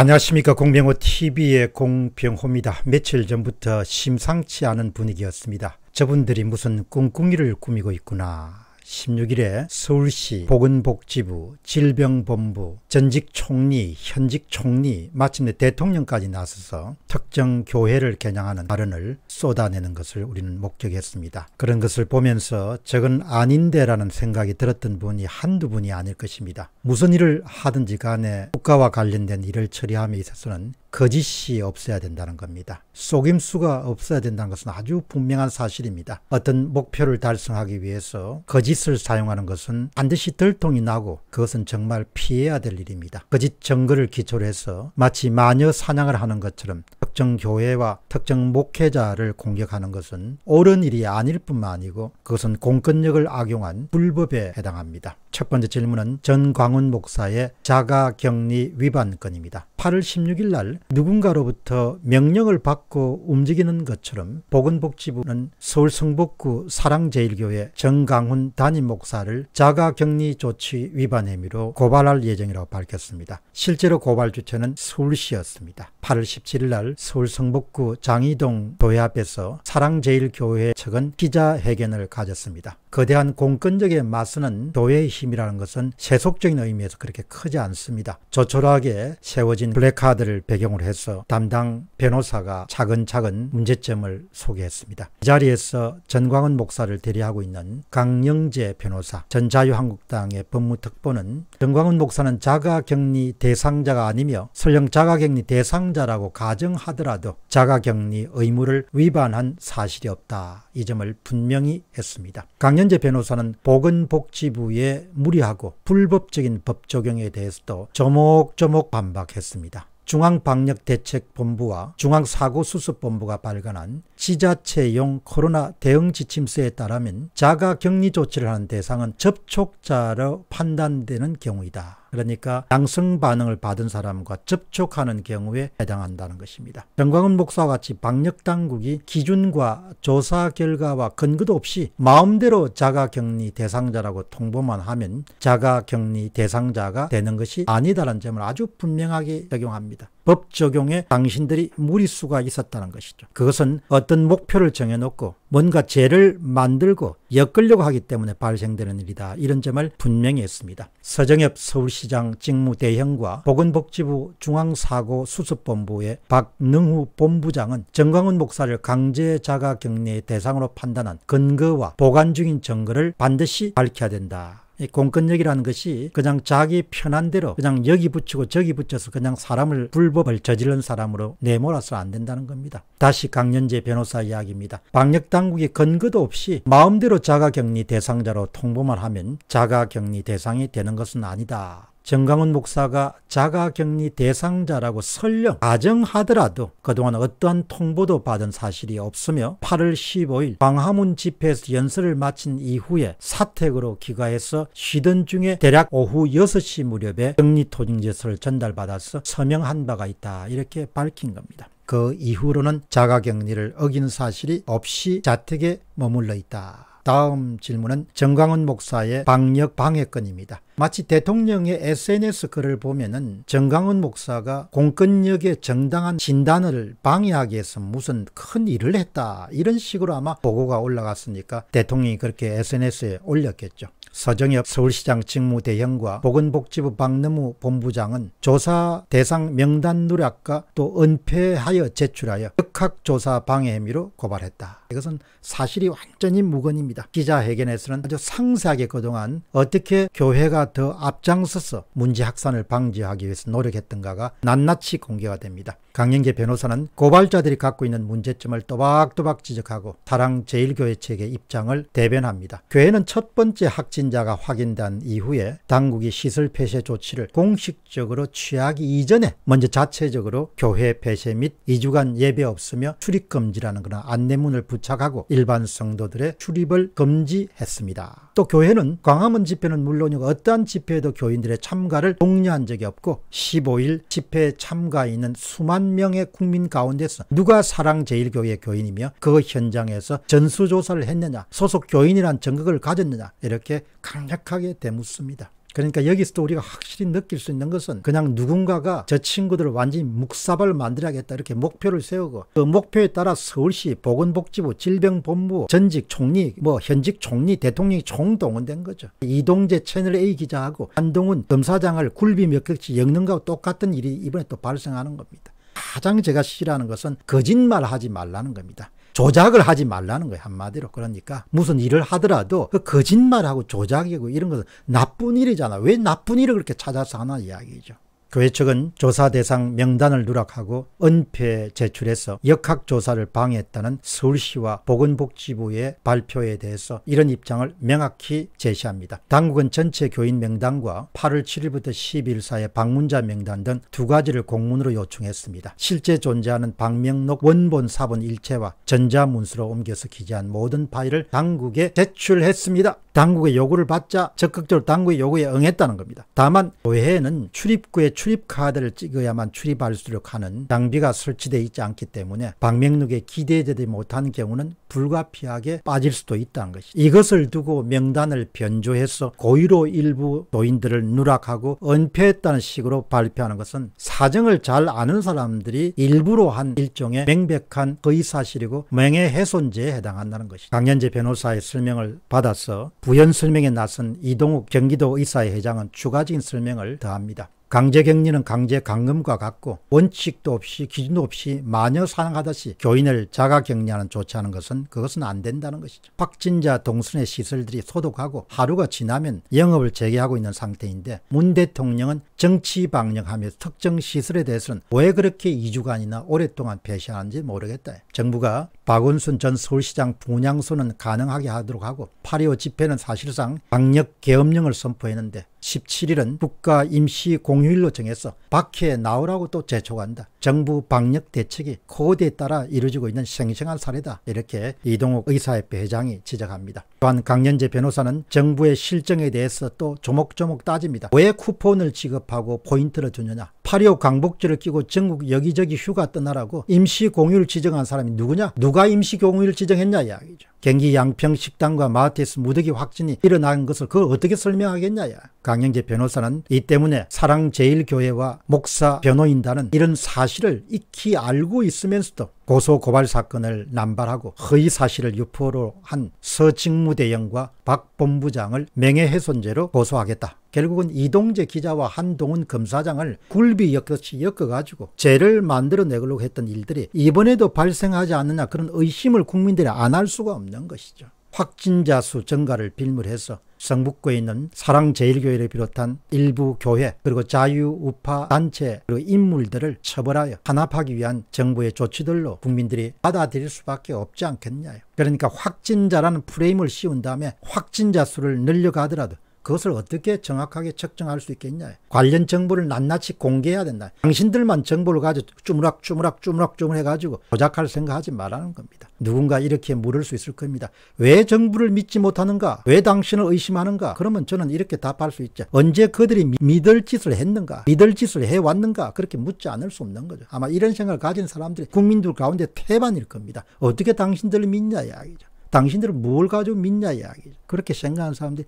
안녕하십니까 공병호TV의 공병호입니다. 며칠 전부터 심상치 않은 분위기였습니다. 저분들이 무슨 꿍꿍이를 꾸미고 있구나 16일에 서울시 보건복지부 질병본부 전직 총리 현직 총리 마침내 대통령까지 나서서 특정 교회를 겨냥하는 발언을 쏟아내는 것을 우리는 목격했습니다. 그런 것을 보면서 적은 아닌데라는 생각이 들었던 분이 한두 분이 아닐 것입니다. 무슨 일을 하든지 간에 국가와 관련된 일을 처리함에 있어서는 거짓이 없어야 된다는 겁니다. 속임수가 없어야 된다는 것은 아주 분명한 사실입니다. 어떤 목표를 달성하기 위해서 거짓을 사용하는 것은 반드시 들통이 나고 그것은 정말 피해야 될 일입니다. 거짓 증거를 기초로 해서 마치 마녀 사냥을 하는 것처럼 특정 교회와 특정 목회자를 공격하는 것은 옳은 일이 아닐 뿐만 아니고 그것은 공권력을 악용한 불법에 해당합니다. 첫 번째 질문은 전광훈 목사의 자가 격리 위반 건입니다. 8월 16일 날 누군가로부터 명령을 받고 움직이는 것처럼 보건복지부는 서울 성북구 사랑제일교회 정강훈 담임 목사를 자가 격리 조치 위반 혐의로 고발할 예정이라고 밝혔습니다. 실제로 고발 주체는 서울시였습니다. 8월 17일 날 서울 성북구 장희동 교회 앞에서 사랑제일교회 측은 기자회견을 가졌습니다. 거대한 공권력에 맞서는 도의 힘이라는 것은 세속적인 의미에서 그렇게 크지 않습니다. 조촐하게 세워진 블랙카드를 배경으로 해서 담당 변호사가 차근차근 문제점을 소개했습니다. 이 자리에서 전광훈 목사를 대리하고 있는 강영재 변호사 전 자유한국당의 법무특보는 전광훈 목사는 자가격리 대상자가 아니며 설령 자가격리 대상자라고 가정하더라도 자가격리 의무를 위반한 사실이 없다. 이 점을 분명히 했습니다. 강 장년재 변호사는 보건복지부의 무리하고 불법적인 법 적용에 대해서도 조목조목 반박했습니다. 중앙방역대책본부와 중앙사고수습본부가 발간한 지자체용 코로나 대응 지침서에 따르면 자가 격리 조치를 하는 대상은 접촉자로 판단되는 경우이다. 그러니까 양성 반응을 받은 사람과 접촉하는 경우에 해당한다는 것입니다. 정광훈 목사와 같이 방역 당국이 기준과 조사 결과와 근거도 없이 마음대로 자가격리 대상자라고 통보만 하면 자가격리 대상자가 되는 것이 아니다라는 점을 아주 분명하게 적용합니다. 법 적용에 당신들이 무리수가 있었다는 것이죠. 그것은 어떤 목표를 정해놓고 뭔가 죄를 만들고 엮으려고 하기 때문에 발생되는 일이다. 이런 점을 분명히 했습니다. 서정엽 서울시장 직무대행과 보건복지부 중앙사고수습본부의 박능후 본부장은 정광훈 목사를 강제 자가 격리의 대상으로 판단한 근거와 보관 중인 증거를 반드시 밝혀야 된다. 이 공권력이라는 것이 그냥 자기 편한 대로 그냥 여기 붙이고 저기 붙여서 그냥 사람을 불법을 저지른 사람으로 내몰아서 안 된다는 겁니다. 다시 강연재 변호사 이야기입니다. 방역당국이 근거도 없이 마음대로 자가격리 대상자로 통보만 하면 자가격리 대상이 되는 것은 아니다. 정강훈 목사가 자가격리 대상자라고 설령 가정하더라도 그동안 어떠한 통보도 받은 사실이 없으며 8월 15일 광화문 집회에서 연설을 마친 이후에 사택으로 귀가해서 쉬던 중에 대략 오후 6시 무렵에 격리통지서를 전달받아서 서명한 바가 있다 이렇게 밝힌 겁니다. 그 이후로는 자가격리를 어긴 사실이 없이 자택에 머물러 있다. 다음 질문은 정강훈 목사의 방역 방해권입니다 마치 대통령의 SNS 글을 보면은 정강훈 목사가 공권력의 정당한 진단을 방해하기 위해서 무슨 큰 일을 했다 이런 식으로 아마 보고가 올라갔으니까 대통령이 그렇게 SNS에 올렸겠죠. 서정엽 서울시장 직무대행과 보건복지부 박능우 본부장은 조사 대상 명단 누락과 또 은폐하여 제출하여 역학조사 방해 혐의로 고발했다. 이것은 사실이 완전히 무건입니다. 기자회견에서는 아주 상세하게 그동안 어떻게 교회가 더 앞장서서 문제 확산을 방지하기 위해서 노력했던가가 낱낱이 공개가 됩니다. 강영계 변호사는 고발자들이 갖고 있는 문제점을 또박또박 지적하고 사랑제일교회 측의 입장을 대변합니다. 교회는 첫 번째 확진자가 확인된 이후에 당국이 시설 폐쇄 조치를 공식적으로 취하기 이전에 먼저 자체적으로 교회 폐쇄 및 2주간 예배 없으며 출입금지라는 그런 안내문을 부 부착하고 일반 성도들의 출입을 금지했습니다. 또 교회는 광화문 집회는 물론이고 어떠한 집회에도 교인들의 참가를 독려한 적이 없고 15일 집회에 참가해 있는 수만 명의 국민 가운데서 누가 사랑제일교회 교인이며 그 현장에서 전수조사를 했느냐 소속 교인이란 전극을 가졌느냐 이렇게 강력하게 대묻습니다. 그러니까 여기서도 우리가 확실히 느낄 수 있는 것은 그냥 누군가가 저 친구들을 완전히 묵사발을 만들어야겠다 이렇게 목표를 세우고 그 목표에 따라 서울시 보건복지부 질병본부 전직 총리 뭐 현직 총리 대통령이 총동원된 거죠. 이동재 채널A 기자하고 한동훈 검사장을 굴비 몇개씩 엮는 거하고 똑같은 일이 이번에 또 발생하는 겁니다. 가장 제가 싫어하는 것은 거짓말하지 말라는 겁니다. 조작을 하지 말라는 거예요 한마디로 그러니까 무슨 일을 하더라도 그 거짓말하고 조작이고 이런 것은 나쁜 일이잖아 왜 나쁜 일을 그렇게 찾아서 하나 이야기죠 교회 측은 조사 대상 명단을 누락하고 은폐 제출해서 역학조사를 방해했다는 서울시와 보건복지부의 발표에 대해서 이런 입장을 명확히 제시합니다. 당국은 전체 교인 명단과 8월 7일부터 1 0일 사이 방문자 명단 등 두 가지를 공문으로 요청했습니다. 실제 존재하는 방명록 원본 사본 일체와 전자문서로 옮겨서 기재한 모든 파일을 당국에 제출했습니다. 당국의 요구를 받자 적극적으로 당국의 요구에 응했다는 겁니다. 다만 교회는 출입구에 출입 카드를 찍어야만 출입할 수 있도록 하는 장비가 설치되어 있지 않기 때문에 방명록에 기대되지 못한 경우는 불가피하게 빠질 수도 있다는 것이죠. 이것을 두고 명단을 변조해서 고의로 일부 노인들을 누락하고 은폐했다는 식으로 발표하는 것은 사정을 잘 아는 사람들이 일부러 한 일종의 명백한 거의사실이고 명예훼손죄에 해당한다는 것이죠. 강연재 변호사의 설명을 받아서 부연 설명에 나선 이동욱 경기도 의사회 회장은 추가적인 설명을 더합니다. 강제 격리는 강제 강금과 같고 원칙도 없이 기준도 없이 마녀 사냥하듯이 교인을 자가 격리하는 조치하는 것은 있으면 그것은 안 된다는 것이죠. 박진자 동순의 시설들이 소독하고 하루가 지나면 영업을 재개하고 있는 상태인데 문 대통령은 정치 방역하며 특정 시설에 대해서는 왜 그렇게 2주간이나 오랫동안 배시하는지 모르겠다. 정부가 박원순 전 서울시장 분양소는 가능하게 하도록 하고 8.25 집회는 사실상 방역 계엄령을 선포했는데 17일은 국가 임시 공휴일로 정해서 박해 나오라고 또재촉한다 정부 방역 대책이 코드에 따라 이루어지고 있는 생생한 사례다. 이렇게 이동욱 의사협회 회장이 지적합니다. 또한 강연재 변호사는 정부의 실정에 대해서 또 조목조목 따집니다. 왜 쿠폰을 지급하고 포인트를 주느냐? 8.25 광복절을 끼고 전국 여기저기 휴가 떠나라고 임시 공휴일 지정한 사람이 누구냐? 누가 누가 임시 경위를 지정했냐 이야기죠. 경기 양평 식당과 마트에서 무더기 확진이 일어난 것을 그걸 어떻게 설명하겠냐야. 강영재 변호사는 이 때문에 사랑제일교회와 목사 변호인단은 이런 사실을 익히 알고 있으면서도 고소고발 사건을 남발하고 허위 사실을 유포로 한 서직무대령과 박 본부장을 명예훼손죄로 고소하겠다. 결국은 이동재 기자와 한동훈 검사장을 굴비 엮듯이 엮어가지고 죄를 만들어내려고 했던 일들이 이번에도 발생하지 않느냐 그런 의심을 국민들이 안 할 수가 없는 없는 것이죠. 확진자 수 증가를 빌물해서 성북구에 있는 사랑제일교회를 비롯한 일부 교회 그리고 자유우파 단체 그리고 인물들을 처벌하여 탄압하기 위한 정부의 조치들로 국민들이 받아들일 수밖에 없지 않겠냐요. 그러니까 확진자라는 프레임을 씌운 다음에 확진자 수를 늘려가더라도 그것을 어떻게 정확하게 측정할 수 있겠냐. 관련 정보를 낱낱이 공개해야 된다. 당신들만 정보를 가지고 쭈물락쭈물락쭈물락쭈무 해가지고 조작할 생각하지 말라는 겁니다. 누군가 이렇게 물을 수 있을 겁니다. 왜 정부를 믿지 못하는가? 왜 당신을 의심하는가? 그러면 저는 이렇게 답할 수 있죠. 언제 그들이 믿을 짓을 했는가? 믿을 짓을 해왔는가? 그렇게 묻지 않을 수 없는 거죠. 아마 이런 생각을 가진 사람들이 국민들 가운데 태반일 겁니다. 어떻게 당신들을 믿냐 이야기죠. 당신들은 뭘 가지고 믿냐 이야기. 그렇게 생각하는 사람들이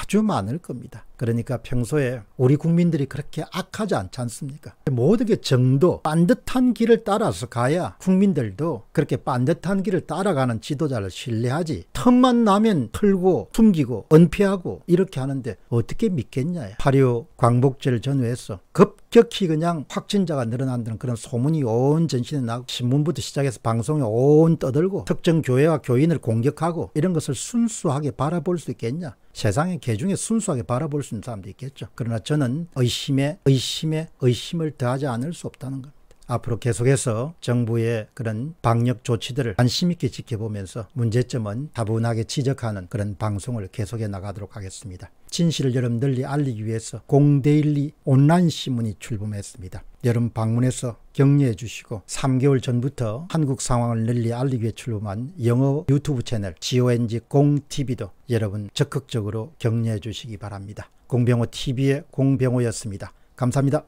아주 많을 겁니다. 그러니까 평소에 우리 국민들이 그렇게 악하지 않지 않습니까? 모든 게 정도, 반듯한 길을 따라서 가야 국민들도 그렇게 반듯한 길을 따라가는 지도자를 신뢰하지 틈만 나면 털고 숨기고 은폐하고 이렇게 하는데 어떻게 믿겠냐. 8.25 광복절 전후에서 급 급격히 그냥 확진자가 늘어난다는 그런 소문이 온 전신에 나고 신문부터 시작해서 방송에 온 떠들고 특정 교회와 교인을 공격하고 이런 것을 순수하게 바라볼 수 있겠냐 세상의 개 중에 순수하게 바라볼 수 있는 사람도 있겠죠 그러나 저는 의심에 의심에 의심을 더하지 않을 수 없다는 겁니다 앞으로 계속해서 정부의 그런 방역 조치들을 관심 있게 지켜보면서 문제점은 다분하게 지적하는 그런 방송을 계속해 나가도록 하겠습니다. 진실을 여러분 널리 알리기 위해서 공데일리 온라인 신문이 출범했습니다. 여러분 방문해서 격려해 주시고 3개월 전부터 한국 상황을 널리 알리기 위해 출범한 영어 유튜브 채널 GONG 공TV도 여러분 적극적으로 격려해 주시기 바랍니다. 공병호TV의 공병호였습니다. 감사합니다.